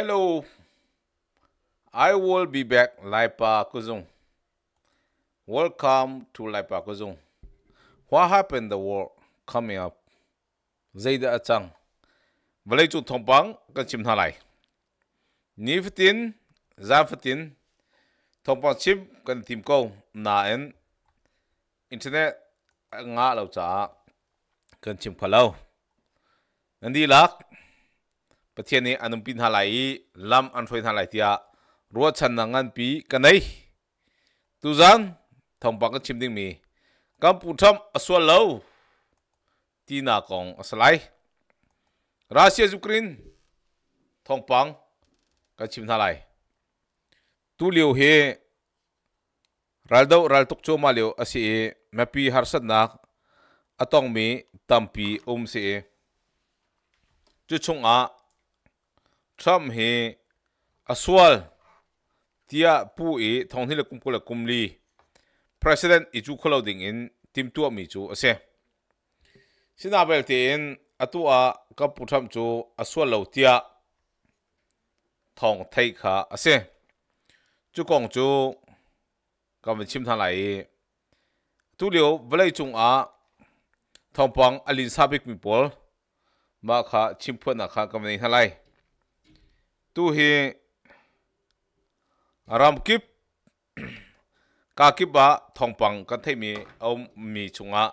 Hello, I will be back Laipa Kuzung. Welcome to Laipa Kuzung. What happened the world coming up? Zayda Achang. Valay chu thong bang kan chim tha lai. Ni fitin, thong bang chim kan tim câu na en internet ngã lâu cha kan chim khalau. Nandi lak pathian ni anum pin halai lam an thoi halai tia ruwa chan na ngan pi kanai tu zan thong pa ka chim ding mi kam pu tham aswa lo ti na kong asalai russia ukraine thong pang ka chim halai tu liu he raldo ral tuk cho ma liu asi e. mapi harsat nak atong mi tampi um se chu chung a tham hi aswal tia pu i thong hi le kum ko le kum li president i chu kholo ding in tim tu mi chu ase sina bel te in atua ka pu tham chu aswal lo tia thong thai kha ase chu kong chu kam chim than lai tu liu velai chung a thong pang alin sabik mi pol ma kha chim phuat na kha kam nei thalai tu hi ram kip ka kip ba thong pang kan thei mi om mi chunga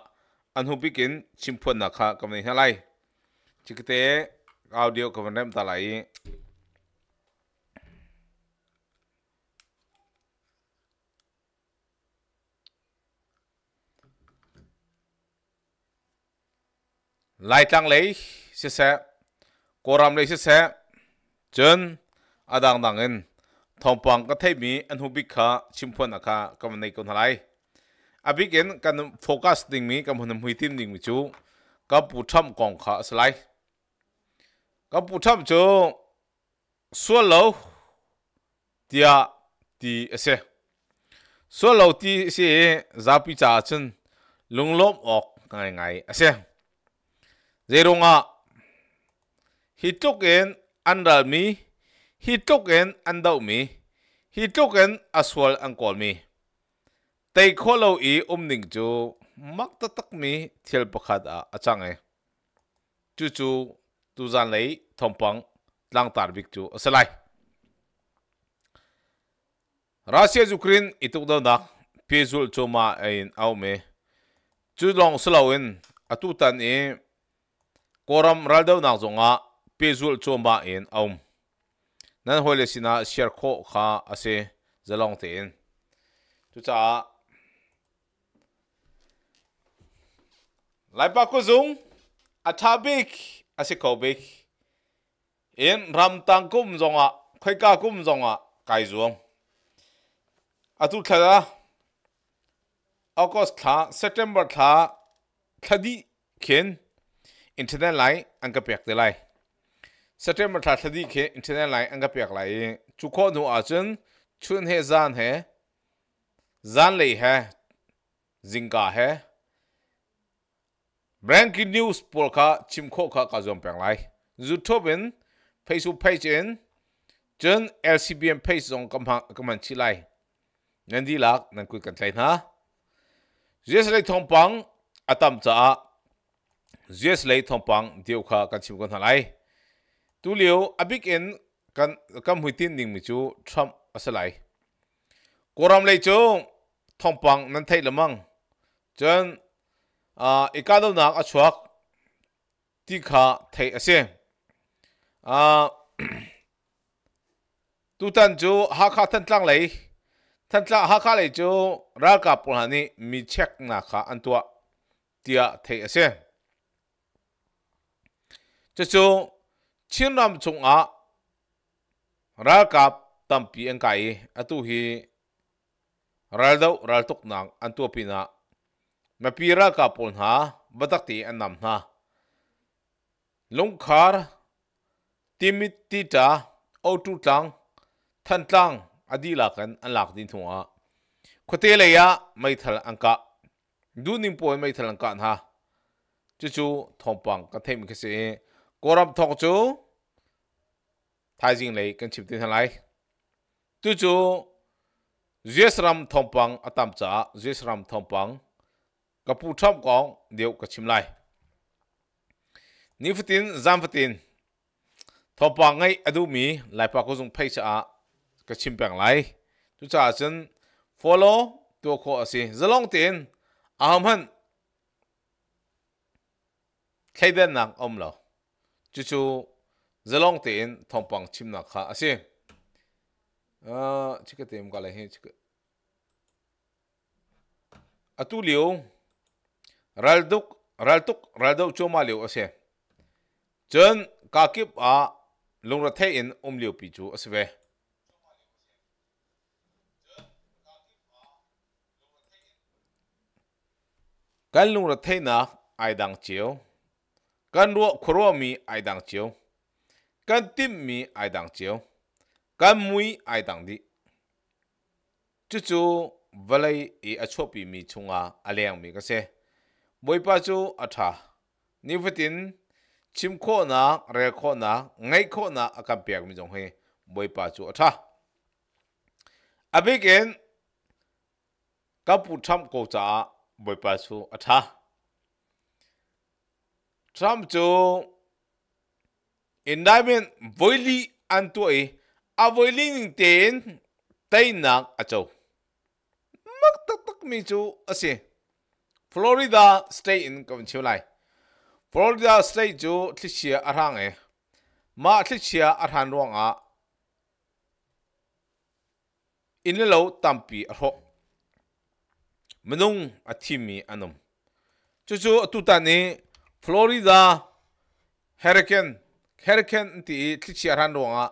an hu bikin chimphon na kha kam nei halai chikte audio kam nem ta lai lai tang lấy sẽ sẽ cô ram lấy sẽ sẽ 전 아당당은 thongpang ka thei mi anh hùng chim phun an hubi kha chimphon còn kam à biết halai abigen kan focus ding mi kam hunam huy tim ding mi chú, chu ka pu tham kong kha slai ka pu tham chu so lo tia ti ase so lo ti se za pi cha chen ngay, lom ok ngai ngai à, zerunga hituk en an ral mi hi tluken an deuh mi hi tluken a sual an kual mi tei khaw lo i um ning chu mak ta tak mi thial pakhat a achang e chu chu tu zan lei thompang lang tar bik chu asalai Russia Ukraine ituk do nak pizul chuma ao aume chu long slawin atu tan e koram ral do nak zonga pezul chomba in om nan hoile sina siar kho kha ase zalong te in tu cha lai pa ku zung athabik ase kobik in ram tang kum zonga khoi ka kum zonga kai zuang atu thara august tha september tha thadi khen internet lai angka pek te line? September thà thà đi khi internet lại anh gặp việc lại chú có đủ ở chân chân hệ gian hệ gian lì hệ dinh cả hệ breaking news por cả chim khô cả cả dòng việc lại YouTube in Facebook page in chân LCBM page dòng cầm hàng cầm hàng chỉ lại nên đi lạc nên quyết cần thấy ha Yes lấy thông bằng atam cha Yes lấy thông bằng điều khả cần chim con thằng lại tu liu abik en kan kam huitin ning mi chu tham asalai koram lei chu thongpang nan thai lamang chen à, a ikado nak achuak ti kha thai ase a à, tu tan chu ha kha than tlang lei than tlang ha kha lei chu ra ka pul hani mi chek na kha antua tia thai ase chu chu ชินรำจงอารักกับตั้มปีเองไก่อตุฮีรัลดูรัลตุกนางอันตัวปีนามาปีรักกับปนหาบัดตีอันนำนาลงคาร์ติมิตติจ้าอตุตังทันตังอดีลักันอันหลักดินทัวคณเลียะไม่ทะลังกะดูนิ่งป่วยไม่ทะลังกะนะจู่ๆทองปังก็เทมกเะเส cô Korab thok chu Thái Dinh lấy cần chịp tin lại. Tu chu thông bằng ở tam Atam Cha Duyết thông bằng các Kapu Thom Kong đều các Chim lại Ní Phật tin Giam Phật tin thông bằng ngay ở đâu Mi lại bao Cô Dung Phay các Chim Pang lại Tu Cha Chân Follow Tu Kho Asi long tiền Aham Hân Khai Đen nặng Om Lao chú chú zelong tiền thong bằng chim nạc khá xí à chỉ cái tiền gọi là hết chỉ cái à tu liu ral duk ral tuk ral duk cho mà liu xí chân cá kiếp à lung ra thế in um liu pi chú xí về cái lung ra thế na ai đang chiếu kan ruo khoro mi ai dang chiếu kan tim mi ai dang chiếu kan mui ai dang đi chu chu valai e achopi mi chunga aleng mi ka se boipa chu atha ni fatin chim kho na re kho na ngai kho na akam pek mi jong he boipa chu atha abigen kapu tham ko cha boipa chu atha Trump cho indictment voili an tuổi à a voili ning tên tay nak a châu mak tak tak mi chu ase Florida state in kom chiu lại Florida state hàng thlichia mà e ma thlichia hàng rong à in lo tampi a ho menung a à, thimi anum à, chu chú à, tu ta ni ฟลอริดาเฮอริเคนเฮอริเคนที่ทิชีย์รันดวงอ่ะ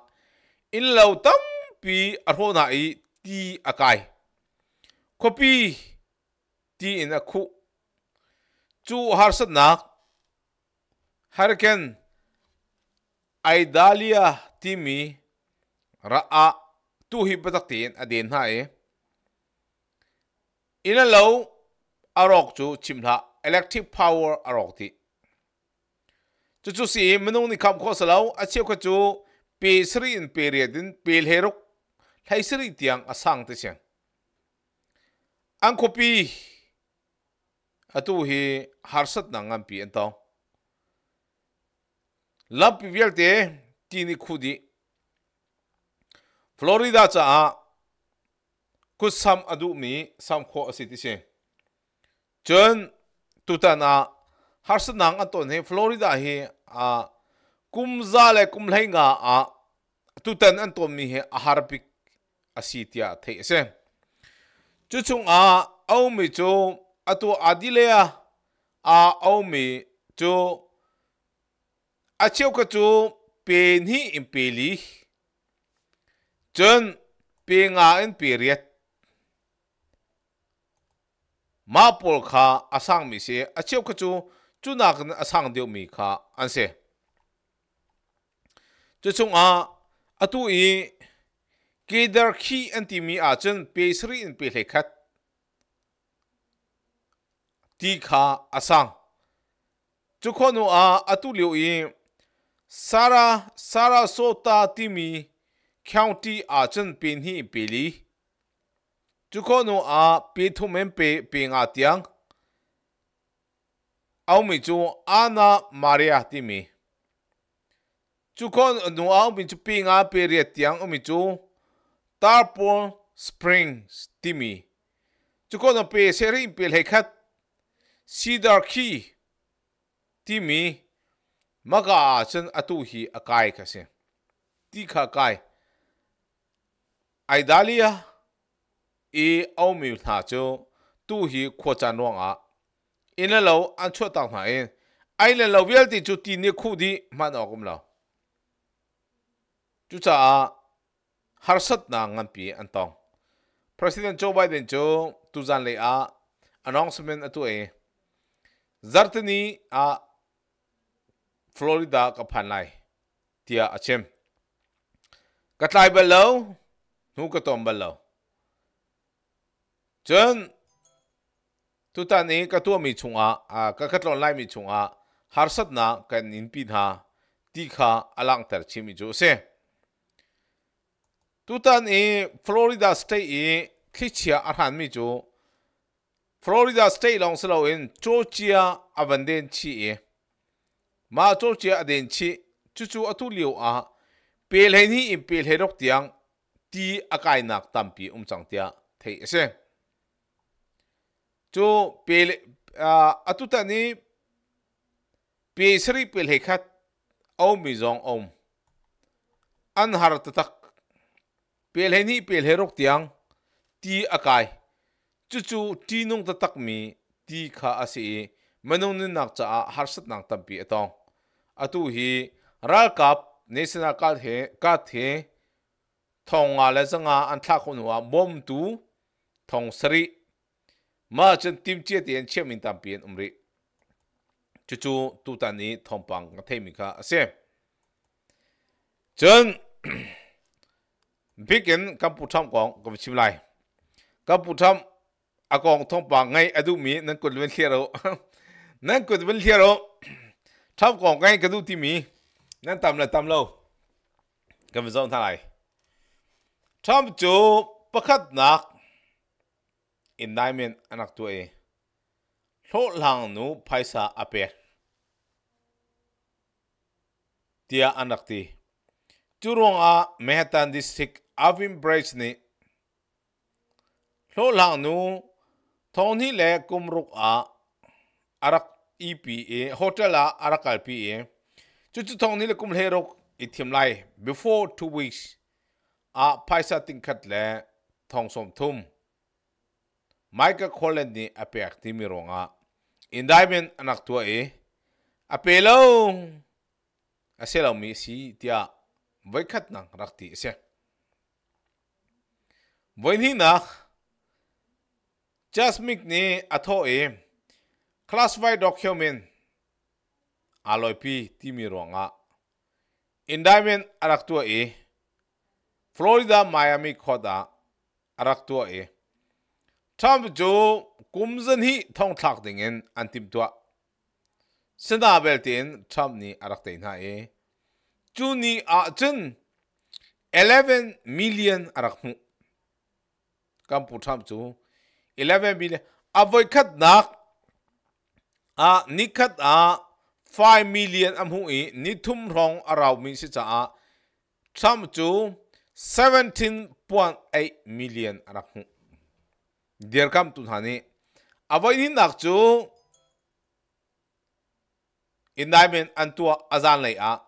อินเลวตั้มปีอัรโณนไอนที่อากายคบีที่อินอคุจูฮาร์สนักเฮอริเคนไอดาลียทีมีระอาตู้ฮิบตักตีนอดีนหาอินเลวอารอกจูชิมละ electric power อารอกที่จะจูสีมนุษย์นี่คำข้อสลาวอาเชียวก็จูเปสรีนเปรียดินเปลเฮรุกไทสรีเตียงอสังติเชียงอังคปีอะตูฮีฮาร์สต์นางอันปีอันตองลับพิเวลเตตีนิคูดีฟลอริดาจ้าคุสามอดูมีสามข้อสิติเชียงจนตุตานาฮาร์สต์นางอันตอนเฮฟลอริดาเฮ a kumza le kumlai nga a tutan an tom mi he a harpik asitia thei se chu chung a au mi chu atu adilea a au mi chu a cheu ka chu pe ni impeli chun pe nga en period ma pol kha asang mi se a cheu ka chu 就那个阿上丢米卡安些，就从啊阿杜伊给点起安提米阿真贝斯里贝雷克，迪卡阿上，就看侬啊阿杜留伊萨拉萨拉索塔提米 county 阿真贝尼贝里，就看侬啊贝图门贝贝阿迪昂。aumichu ana maria timi chukon no aumichu pinga peria tiang aumichu tarpon springs timi chukon pe seri pe lekhat cedar key timi maga chen atu hi akai kase tikha kai aidalia e aumiu tha chu tu hi khochanwa in là lâu ăn chua tao mà in ai là lâu biết thì chú tin đi khu di mà nó cũng lâu chú cha har sát na ngan pi an tong president joe biden chú tu zan le a announcement atu e zartani a florida ka phan lai tia achem ka tlai ba lo nu ka tom ba lo chen tu ta ni ka tu mi chunga a ka ka tlon lai mi chunga har sat na ka nin pi tha ti kha alang tar chi mi ju se tu ta ni florida state i khichia a han mi ju florida state long slo in georgia avanden chi e ma georgia aden chi chu chu atu liu a pel hen i i pel herok tiang ti akai nak tampi um chang tia thei se chu pel atuta ni pe sri pel khát au mi zong om an har ta tak pel he ni pel rốt tiang ti akai chú chú ti nong ta tak mi ti kha ase manung ni nak cha har sat nang tampi atong atu hi ral kap national ka the ka the thonga le anh an thla khunwa bom tu thong sri mà chân tim chia tiền chia mình tạm biến umri chú chú tu tàn ní thông bằng nghe thấy mình khá xem chân biết kiến cam phụ thăm quảng cầm chim lại cam phụ thăm à còn thông bằng ngay ở đâu mi nên còn vẫn kia rồi nên còn vẫn kia rồi thăm quảng ngay cái đâu thì mi nên tạm là tạm lâu cầm dòng thằng này thăm chú bắt nạc in naimen anak tu e lo lang nu paisa ape tia anak ti turong a mehatan district avim bridge ni lo lang nu thon hi le kumruk a arak EPA hotel a arak alpa chu chu thong ni le kum le rok ithiam lai before two weeks a paisa ting khat le thong som thum Michael Collins ni apek ti mi ronga indictment anak tua e eh, apelo aselo mi si tia vaikhat nang rakti se voin hi na jasmik ni atho e classified document aloi pi ti mi ronga indictment arak tua e Florida Miami Court arak tua e tham cho cũng dân hi thông thạc đình en an tìm tua sen da bel tin tham ni arak tein ha e chu ni a chen 11 million arak mu kam pu tham chu 11 million avoi khat nak a ni khat a 5 million am hu i ni thum rong araw min si cha a tham chu 17.8 million arak mu điều Dear kam tun hani. Avoin hin nak chu in đại men an tua azan lai a.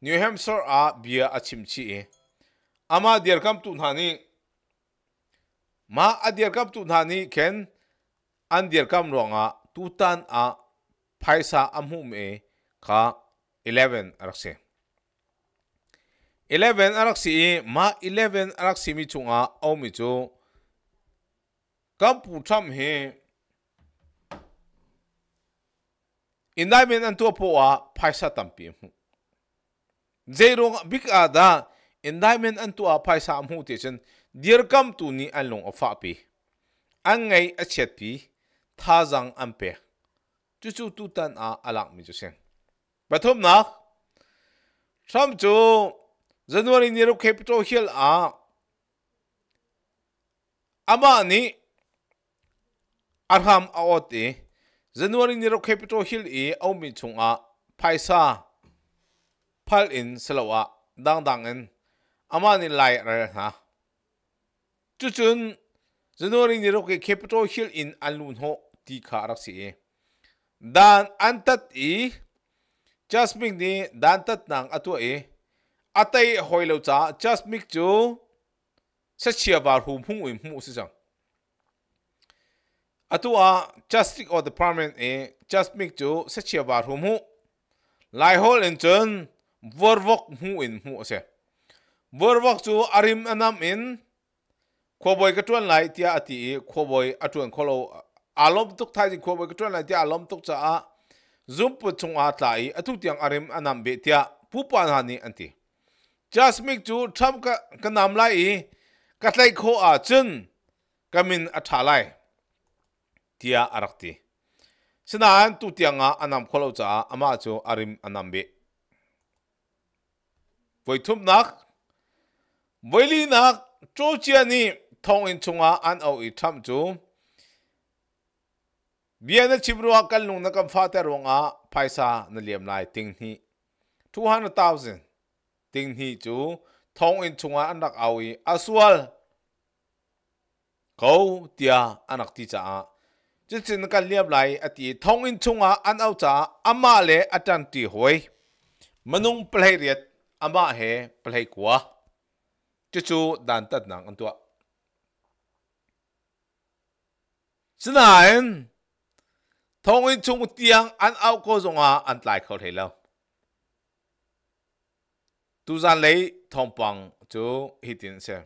New Hampshire a bia a chim chi e. Ama dear kam tun hani. mà a dear kam tun hani ken an điều kam rong à tu tan a phaisa amhum e ka 11 arakse. 11 araksi e. ma 11 araksi mi chunga au mi chu kapucham he indaimen an tu po a phaisa tampi mu zeirong big ada indaimen an tu a phaisa mu te chen dear kam tu ni an long afa pi an ngai a chet pi tha jang an pe chu chu tu tan a alak mi chu sen pathom na cham chu january ni ro capital hill a ama ni อาร์ฮามเอาตีจันนว r y นี้เราแคปิตอฮิลอีเอามีชงอาไพซ่าพัลอินสลาวะดังดังออนอามานิไลร์รนะจุดจุน January นี้เราแคปิตอฮิลอินอันลุนโฮตีขารักสีดันอันตัดอีจัสมิกนี้ดันตัดนางอตัวเออัตัยหอยเลวจ้าจัสมิกจูเสียบาร์หูพุ่งอุ่นหสิจัง atua justic or the permanent e chasmik chu sechia bar hum hu lai hol en chun vorvok mu in mu se vorvok chu arim anam in khoboi ka tuan lai tia ati khoboi atuan kholo alom tuk thai ji khoboi ka tuan lai tia alom tuk cha a zum pu chung a tlai atu tiang arim anam be tia pu pan hani anti chasmik chu tham ka ka nam lai ka tlai kho a chun kamin athalai tia arakti sinan tu tianga anam kholo cha ama chu arim anam be voithum nak voili nak cho chia ni thong in chunga an au i tham chu biana chibruwa kal lung na kam fate ronga paisa na liam lai ting ni 200,000 ting ni chu thong in chunga an rak au i aswal ko tia anak ti cha chứ xin các liệp lại à thì thông in chung à ăn áo âm ama lệ à chân tì hồi manung play riết ama he play quá chứ chú đàn tật nặng ăn tuạ xin lại thông in chung tiếng ăn ao cô dùng à ăn lại khẩu thể lâu tu ra lấy thông bằng chú hít tiền xem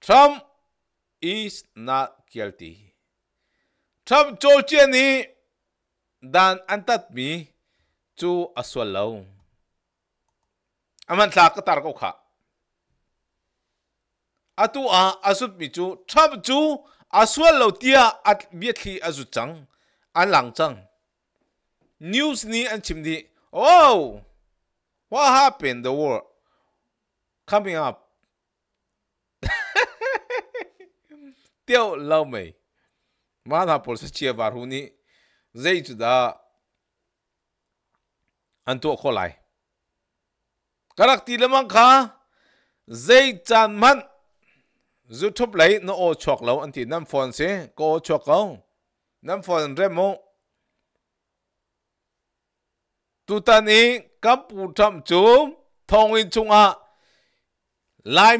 Trump is not guilty. Trump Georgia ni dan antat mi chu aswal lo aman thla ka tar ko kha atu a asut mi chu Trump chu aswal lo tia at bi thli azu chang an lang chang news ni an chim di oh what happened the war coming up เตี้ยวเล่าไหม ma na pol sa chia var hu ni zai chu da an tu kho lai karak ti lamang kha zai chan man zu thup nam phone se ko chok ko nam phone re mo tu tan i kap pu tham chum thong in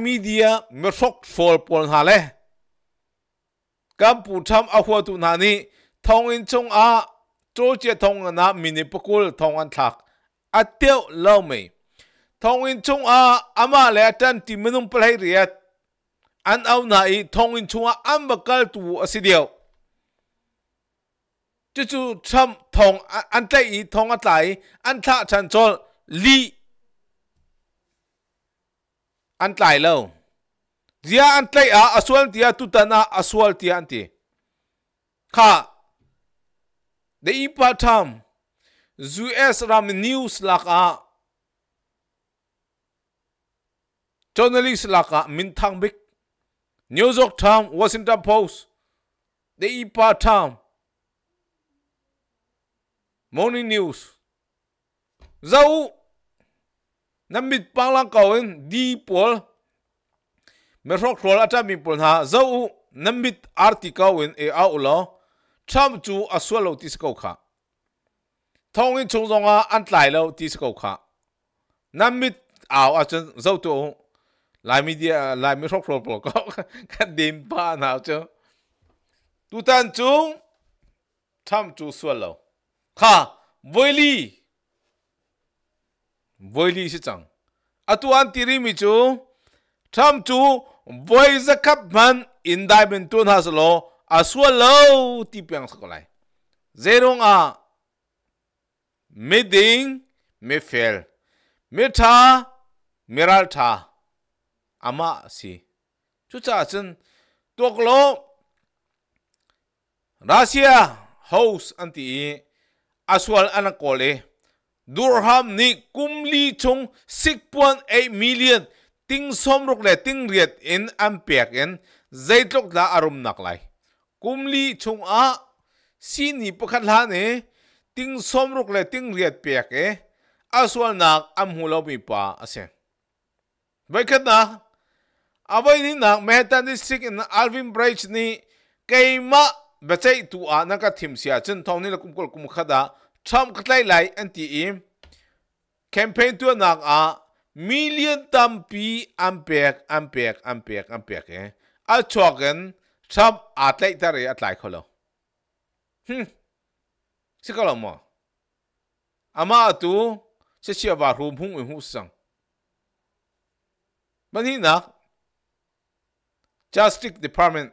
media me sok fol pol ha le kampu tham a hua tu na ni thong in chung a tro che thong na mini pakul thong an thak a teo lo me thong in chung a ama le tan ti minung phải riat an au na i thong in chung a am bakal tu asidio chu chú tham thong an an tai i thong an tai an tha chân chol li an tai lâu. dia an tlai a aswal tia tutana aswal tia anti kha de ipa tham zu es ram news laka journalist laka min thang bik new york tham washington post de ipa tham morning news zau namit panglang kawen di pol mẹ merok rol atami pulna zau nambit article in e aulo cham chu aswalo tisko kha thong in chung zonga antlai lo tisko kha nambit aw achan zau tu lai media lai merok rol pol ko ka dim pa na chu tu tan chung cham chu swalo kha boili boili si chang atuan tirimi chu tham chu voi za kap man in dai ben tun has lo asua lo ti piang skolai zerong a me ding me fel me tha meral tha ama si chu cha chen tok lo russia house anti aswal anakole durham ni kumli chung 6.8 million ting som ruk le ting riet in am pek en zaitlok la arum nak lai kumli chung a si ni pakhat la ne ting som ruk le ting riet pek e aswal nak am hulo mi pa ase vaikhat na abai ni nak mehtan district in alvin bridge ni keima bechai tu a na ka thim sia chen thong ni la kumkol kum khada tham khlai lai anti im campaign tu nak a million tampi ampek ampek ampek ampek eh al chogen sab atlai tare atlai kholo hm sikalo mo ama tu se sia va rum hung hu sang mani na justice department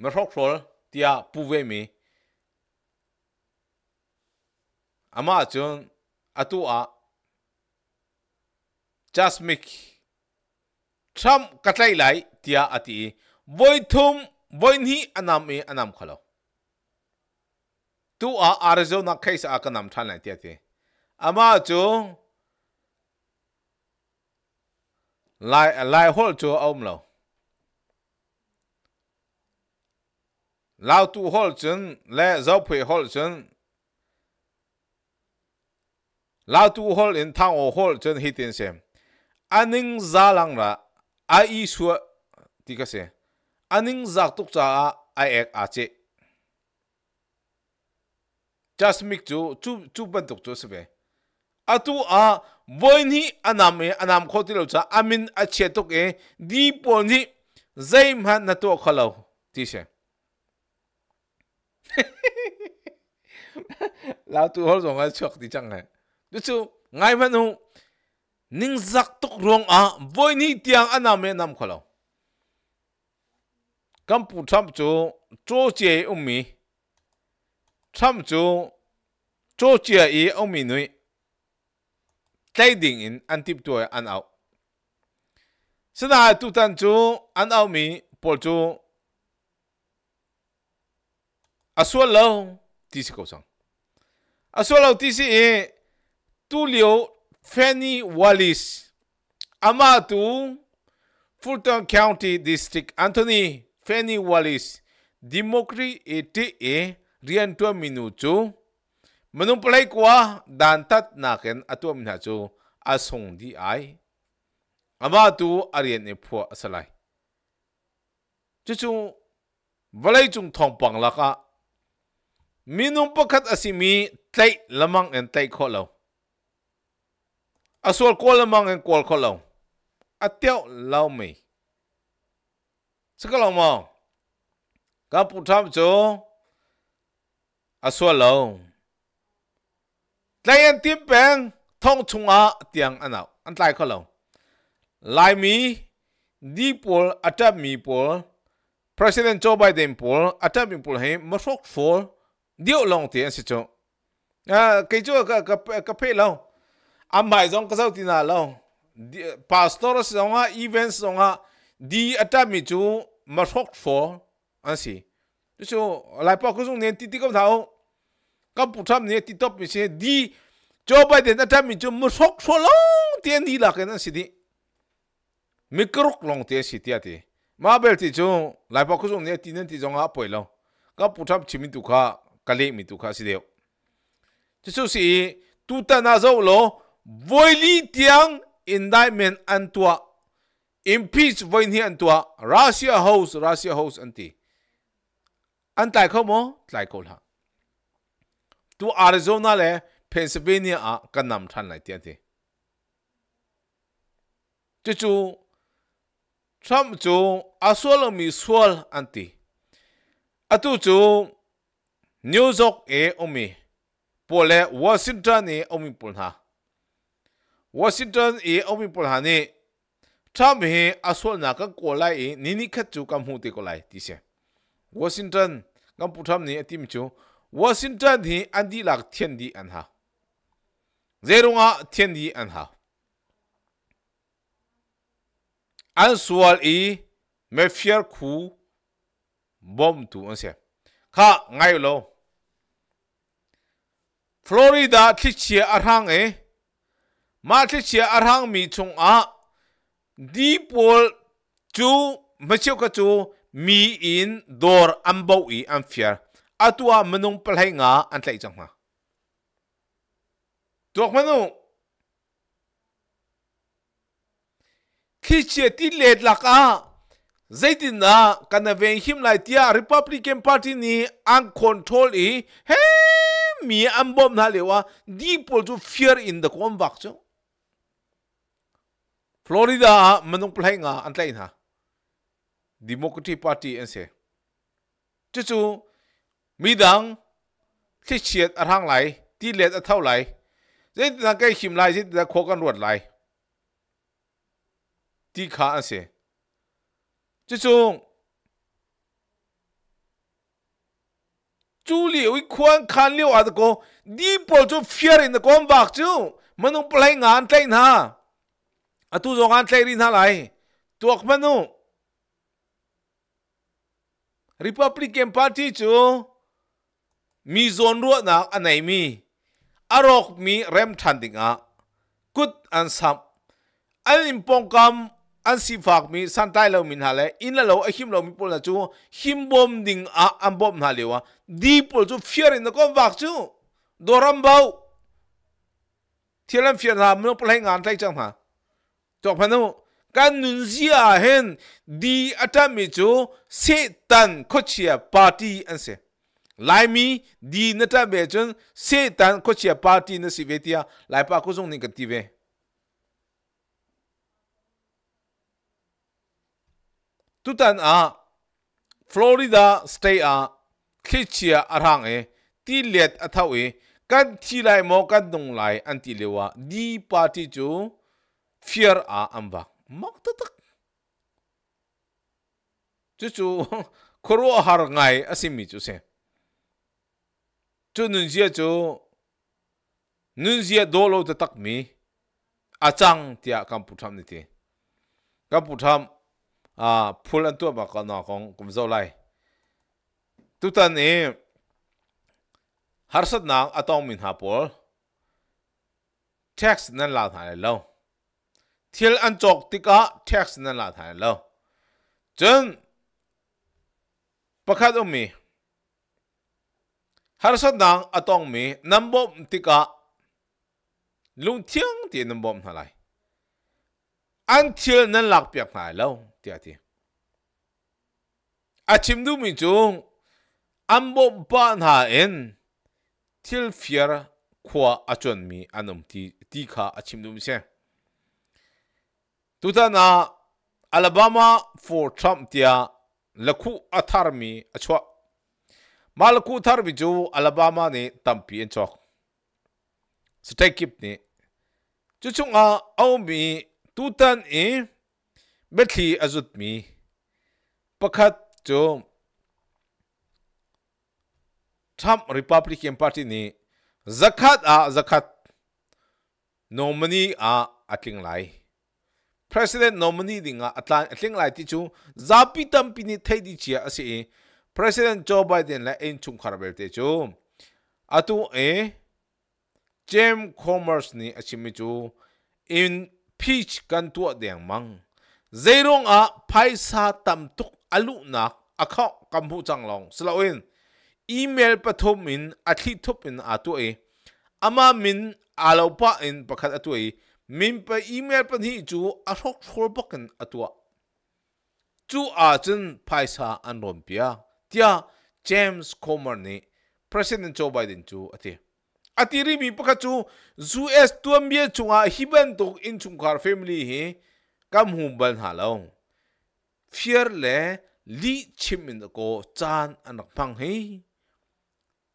merok rol tia puve mi ama chun atu a jasmik tham katlai lai tia ati boithum boinhi anam e anam khalo tu a arizona case a kanam than lai tia ti ama chu lai lai hol chu om lo lao tu hol chen le zau pui hol chen lao tu hol in thang o hol chen hitin sem aning zalang ra a i su ti ka se aning zak tuk cha a a ek a che jasmik chu chu chu ban tuk chu se atu a voin hi anam e anam khoti lo cha amin a che tuk e di po ni zaim han na to khalo ti se lao tu hol zong a chok ti chang ha du chu ngai manu ninh zak tuk rong a voi ni tiang ana me nam khalo kam pu tham chu cho che ummi tham chu cho che i ummi nui tay ding in an tip tu an au sada tu tan chu an au mi pol chu aswal lo ti si ko sang aswal lo ti si e tu liu Fanny Wallis. Ama tu Fulton County District Anthony Fanny Wallis. Democracy iti e rian tua minutu. Manumpalay kwa dantat nakin atua minhachu asong di ay. Ama tu arian e pua asalay. Chuchu walay chung thong panglaka. Minumpa kat asimi tay lamang en tay ko law. asual kol mang en kol kolong ateo lau mi saka lau mao, ka pu tham cho asual lau tlayan tim peng thong chung a tiang anau an tlai kolong lai mi di pol atap mi pol president joe biden pol atap mi pol he ma sok for dio long ti an si cho à cái chỗ cái cái cái phê lâu ambai zong kasau tina lo pastor songa events songa di atami chu ma thok fo ansi chu lai pa ku zung ne ti ti ko thao ka pu tham ne ti top mi se di Joe Biden atami chu ma thok fo long tien di la kan si di mi krok long te si ti ati ma bel ti chu lai pa ku zung ne ti ne ti zonga poi lo ka pu tham chi mi tu kha ka le mi tu kha si deo chu si tu ta na zo lo voili tiang indictment antua impeach voin hi antua russia house russia house anti an tai kho mo tai kho la tu arizona le pennsylvania a kanam than lai tian ti chu chu trump chu asol mi swal anti atu chu new york e omi pole washington e omi pulha Washington e omi polhani Trump he asol na ka kolai e nini khat chu kam hu te kolai ti se Washington ngam putham ni atim chu Washington hi andi lak thien di an ha zerunga thien di an ha an sual e me fear khu bom tu an se kha ngai lo Florida thlichia arhang e eh? มาที่เชียร์อังมีชงอาดีพอลจูไม่เชื่อก็จูมีอินดอร์อัมบูอีอันเฟียร์อตัวมันนุ่งเปลี่ยงอาอันไหนจังหวะตัวมันนุ่งขี้เชียร์ที่เลดลักอาใจดีนะกันเวนหิมไลที่อาริพับลิกันพาร์ตี้นี้อันคอนโทรลอีเฮ้มีอันบ่มนาเลวะดีพอลจูเฟียร์อินเดอะคอนวักจูฟลอริดามันต้องพลังงานอันไหนนะดิโมคราติปาร์ตี้เองนเซจู่ๆมีดังที่เชียดอทางไหลที่เลียดอะเท่าไหลเส้ทางใกล้ชิมไหลเส้ทางโคกันรวดไหลที่ขาอันเซ่จู่ๆจู่เลี้ยวอีควานคันเลี้ยวอะไรก็ดีพอจะเฟียร์ในกอมบักจู่มันต้องพลังงานอันไหนนะอตูโรงงานเทรินอะไรตัวขมันนูริพับลิกันพาร์ตี้จูมีโซนรั่วนักอันไหนมีอารอกมีเริ่มทันดิงอ่ะกุดอันซับอันอิมปองกำอันสีฟากมีสันไตเรามินหาเลยอินละเราไอหิมเรามีปุ่นะจู่หิมบอมดิงอ่ะอันบอมหาเลวะดีปุ่นจู่ฟีรินก็วักจู่ดอรัมเบาเที่ยงเฟียร์หามั้เป็นงานไรจังฮะจอกพันธุ์กันนุนเสียเห็นดีอัตมิจูเสตันขชียปาร์ตี้อันเสไลมีดีนัตเบจนเสตันขชียปาร์ตี้นสิเวทียไลปากุซงนิกติเวตุตันอาฟลอริดาสเตย์อาคิเชียอารังเอตีเลียดอัทาวเอกันทีไลมอกันดงไลอันติเลวาดีปาร์ตี้จู fear a amba mok ta tak chu chu khoro har ngai asimi chu se chu nun zia chu nun zia do lo ta tak mi achang tia kam pu tham ni ti kam pu tham a phul an tu ba ka na kong kum zo lai tu tan e har sat nang atong min ha pol text nan la tha le lo thiel an chok tika tax na la thai lo chen pakhat umi har sa dang atong mi nambom tika lung thiang ti nambom na lai an thiel nan lak piak thai lo tia ti à, chìm du mi chung ambom pa na en thiel fiar khwa achon mi anum ti ti kha chìm du mi se tutana Alabama for Trump dia lakhu atharmi achwa malaku tharmi ju Alabama ne tampi en chok keep ni chuchunga aumi tutan e betli azut mi Pakat jo Trump Republican Party ni zakat a zakat nomani a aking lai president nominee dinga atlan atling lai ti chu zapi tampi ni thei di chia ase president joe biden la en chung kharabel te chu atu e jem commerce ni achimi chu in peach kan tu deng mang zerong a paisa tam tuk alu na akha kambu changlong slawin email pathom in athli thop in atu e ama min alopa in pakhat atu e min pa email pan hi chu a rok thor bokan atwa chu a chen paisa an rom pia tia james comer ni president joe biden chu ati ati ri mi pakha chu us tuam bia chunga hiban tok in chung kar family hi kam hum ban halaw fear le li chim in ko chan anak phang hi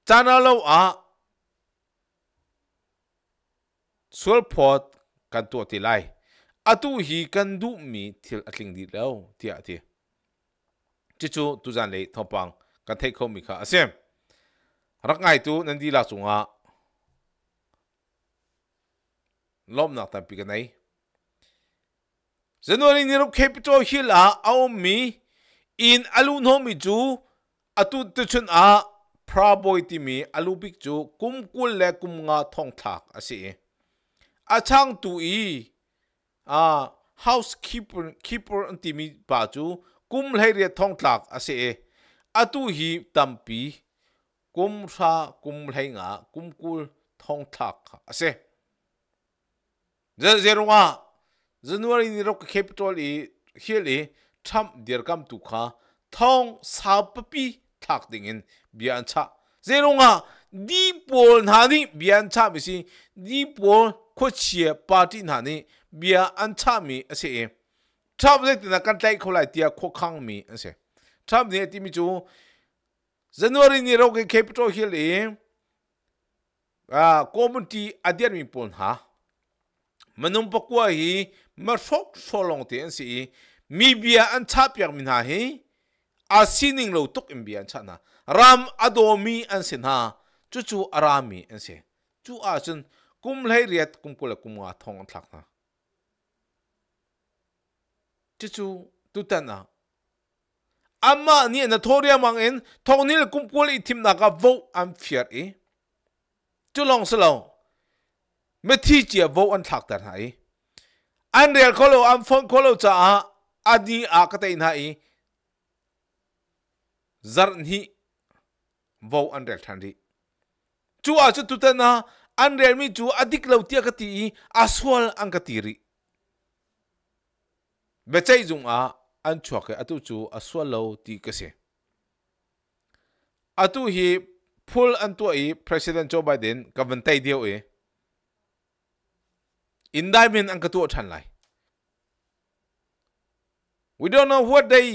chanalo a sulpot kan to ti lai atu hi kan du mi thil atling di lo ti a ti chi chu tu zan le thopang kan thei kho mi kha asem rak ngai tu nan di la chunga lom nak ta pi kanai January ni cho hi hill a aomi in alun mi chu atu tu chun a praboy ti mi alu bik chu kum kul le kum nga thong thak ase achang tu i a housekeeper keeper anti mi pa chu kum lhe re thong tlak ase e atu hi tampi kum sa kum lhe nga kum kul thong tlak ase zero nga january ni rok capital i hieli tham dir kam tu kha thong sa pi thak dingin bian cha zero nga di pol na ni bian cha bi si di pol ခွတ်ချီပါတီနာနေဘီယာအန်ချမီအစီအင်ထပ်လက်တင်ကန်တိုက်ခေါ်လိုက်တရခွတ်ခန်းမီအစီထပ်နေတိမီချူဇန်နဝါရီနေ့ရောကကေပီတိုဟီလီအာကော်မတီအဒီယမီပွန်ဟာမနုံပကွာဟီမဖောက်ဖော်လုံတင်စီမီဘီယာအန်ချပ်ပြမင်ဟာဟီအစီနင်းလို့တုတ်အင်ဘီယန်ချနာရမ်အဒိုမီအန်စင်ဟာချူချူအရာမီအန်စီချူအာစင် kum riết riat kum là kum wa thong thak na chứ chú tu ta na ama ni na thoria mang en thong nil kum kul i thim na ka vo am fear e chu long slo me thi chia vo an thak ta na e an real kholo am phong kholo cha a adi a ka te na e zar ni vo an real than ri chu a chu tu ta na an rel mi chu adik lo tia ka ti aswal ang Katiri. ti ri bechai jung a an chua e, atu chu aswal lo ti ka se atu hi phul an tu i president joe biden ka van tai deu e indictment ang ka tu lai we don't know what day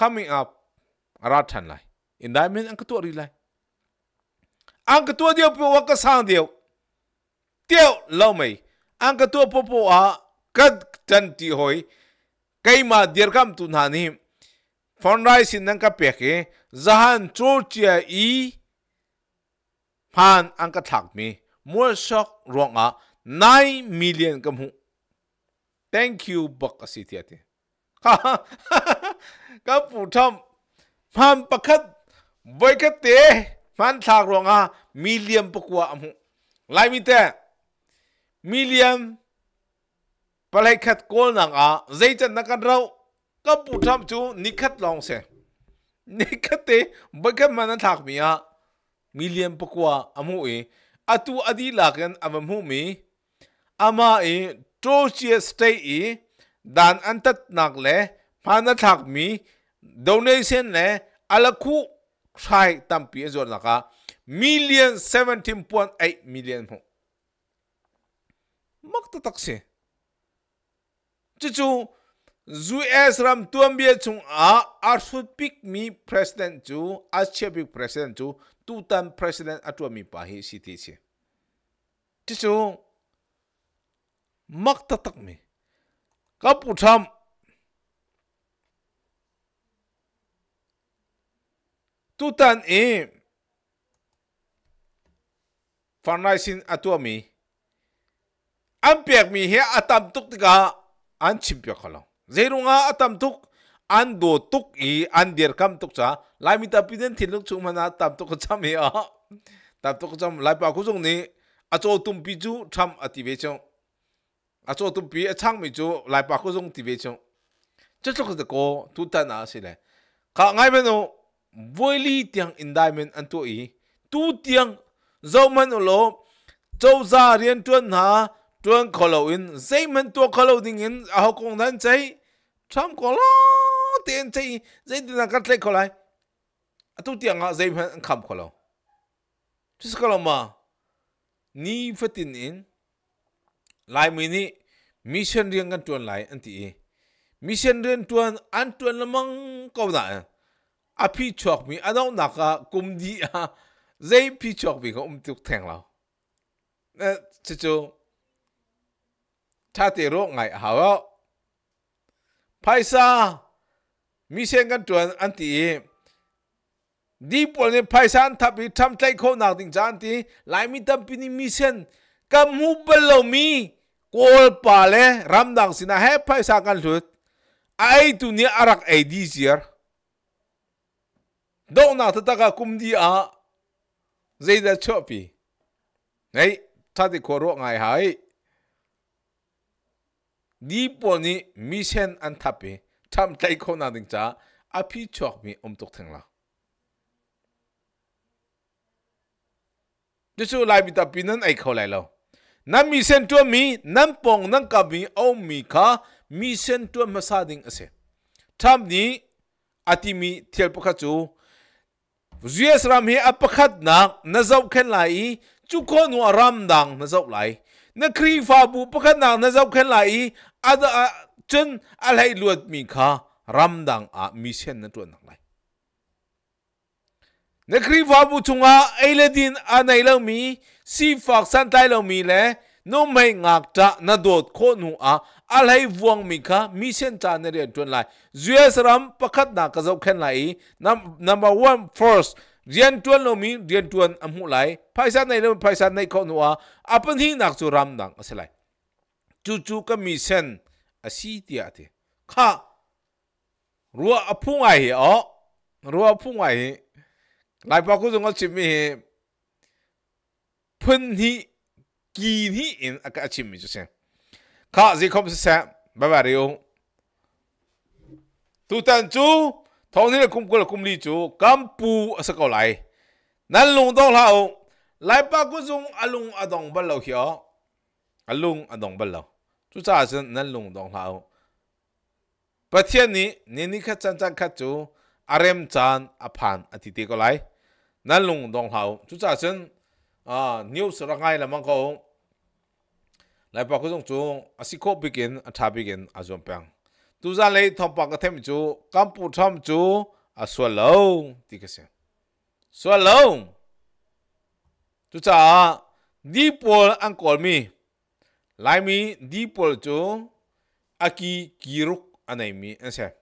coming up ra than lai indictment ang ka tu lai ang ka tua dio po wa ka sang dio tiêu lâu mày ang ka tua po po a kad tan ti hoi kai ma dir kam tu na ni phon rai sin nang ka pe ke zahan chu chia i phan ang ka thak mi mua sok ruộng a 9 million kam hu thank you bak ka si ti ate ka pu tham phan pakhat boy ka te มันทากรองอามิเลียมปกัวอมุไลมิเตมิเลียมปลายขัดโกลนังอาใจจันนักันเราก็ปูทำจูนิคัดลองเสนิคัดเตบักมันนันทากมีอามิเลียมปกัวอมุเออตูอดีลากันอวมุมีอามาเอโตเชียสเตอีดานอันตัดนักเล่พานัทักมีโด o n a t i o เล่อลคู চাই تام পিজোনাকা মিলিয়ন 17.8 million হ মক্ততকছে জজু জুএস রাম トゥ মবিছু আর আর শুড পিক মি প্রেসিডেন্ট জু আস চপিক প্রেসিডেন্ট টু টাম প্রেসিডেন্ট আতমিপাহ সিটিছে জজু মক্ততকমি কাপউঠাম tutan e farnaisin atuami ampiak mi he atam tuk tika an chimpiak khala zeirunga atam tuk an do tuk i an der kam tuk cha lai mi ta piden thil luk chung na tam tuk cham he a ah. tam tuk cham lai pa khujung ni acho tum pi chu tham ati ve chong acho tum pi achang mi chu lai pa khujung ti ve chong chu chu ko tutan a sile ka ngai beno วุยลีเตียงอินไดเมนอันตัวอีตูเตียงเจ้ามันอโลจ้าซาเรียนตัวหนาตัวขลอินเซมันตัวขลอดิ่งอินอาคงนั้นใจทำก็ล้อเตียนใจใจดินักเล็กขลายตูเตียงอ่ะเซมันคำขลอที่สกลมา นี่ฟตินอินลายมินีมิชชันเรียนกันตัวไลายอันตีมิชชันเรียนตัวอันตัวละมังก็ได้อาพี่ชอกมีอันนั้หนักอะกุมดีอะเจ้พี่ชอกมีก็อุ้มตุกแทงเราเนี่ยจะจูชาติโรคไงฮาวะไพซามีเสีงกันตัวอันตีดีปนเนี่ยไพซานทับไปทำใจเขาหนักถิงจานตีหลายมีตั้ปีนี้มีเส้นกับมูเบลมีกอลปาเลรำดังสินะเฮ้ไพซากันสุดไอ้ตุนี้อารักไอ้ดีเสียดอนาตตะกะกุมดีอาเจเดชอบพี่ไหนทัดิโครงไงไหนี่ปนี่มิเชนอันทับไปทำใจคนนั้นจ้าอภิชฌกมีอมตกทั้งละดูสิลายบิดาปีนั้นไอเขาไรลแล้วนั่นมิเชนตัวมี นั่นปองนั่นกับมีเอามีข่ะมิเชนตัวมาซาดิ้งเสียทำนี้อาทิมีเที่ยวพักจูเยสรามเฮอปขัดนักนะจบแคนไหลจุกคนว่ารำดังนะจบไหลนักครีฟาบูปขัดนักนะจบแคนไหลอาดจนอะไรลวดมีค่ารำดังอามีเช่นนั่นตัวนักไหลนักครีฟาบูชงอาเอเลดินอันไหนเรามีซีฟักสันไตเรามีแลโนไม่งักจะนัดโดดคนูอาอะไรวงมีคะมีเส้นจานเรียนจนไลจวยสรัมประคัดนากระจกแค่ไหน number one first เรียนจวนเรมีเรียนจวนอันหูไหลภาษาในเรื่องภาษาในข้อนัวอัปนี้นักสุรามดังอะไรจู่จู่ก็มีเส้นอาศีเดียทีข้ารัวอพุ่งไอ้เหรอรัวพุ่งไอ้หลายปากุสงก็ชิมีพื้นที่กี่ที่เองกาศชิมีจุดเช่น khó gì không xem bà bà điều tu tân chú thông thế là cung quân là cung lý chú cam pu sẽ cầu lại nan lùng đông lao lại ba cũng dùng alung adong bắt đầu hiểu alung adong bắt đầu chú cha sẽ nan lùng đông lao bà thiên ni nên ni khát chân chân khát chú arem chan apan atiti cầu lại nan lùng đông lao chú cha sẽ à news ra ngay là mong cầu lai lei lo lo pa a a tha a pang za pa ka kam tham a ka cha si begin begin ti di thop pu kuzong ko zom so so chu chu chu them tu tu se 来包括种种啊 l 口北京啊茶 i 京啊种病都在来他包括他们做 k 部他们做啊说漏这个些说漏就咋你波 c h 咪来咪你波 i 啊基基肉啊那咪那些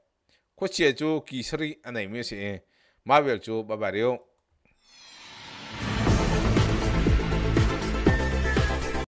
或者就基什里啊那咪些 ba 就巴巴了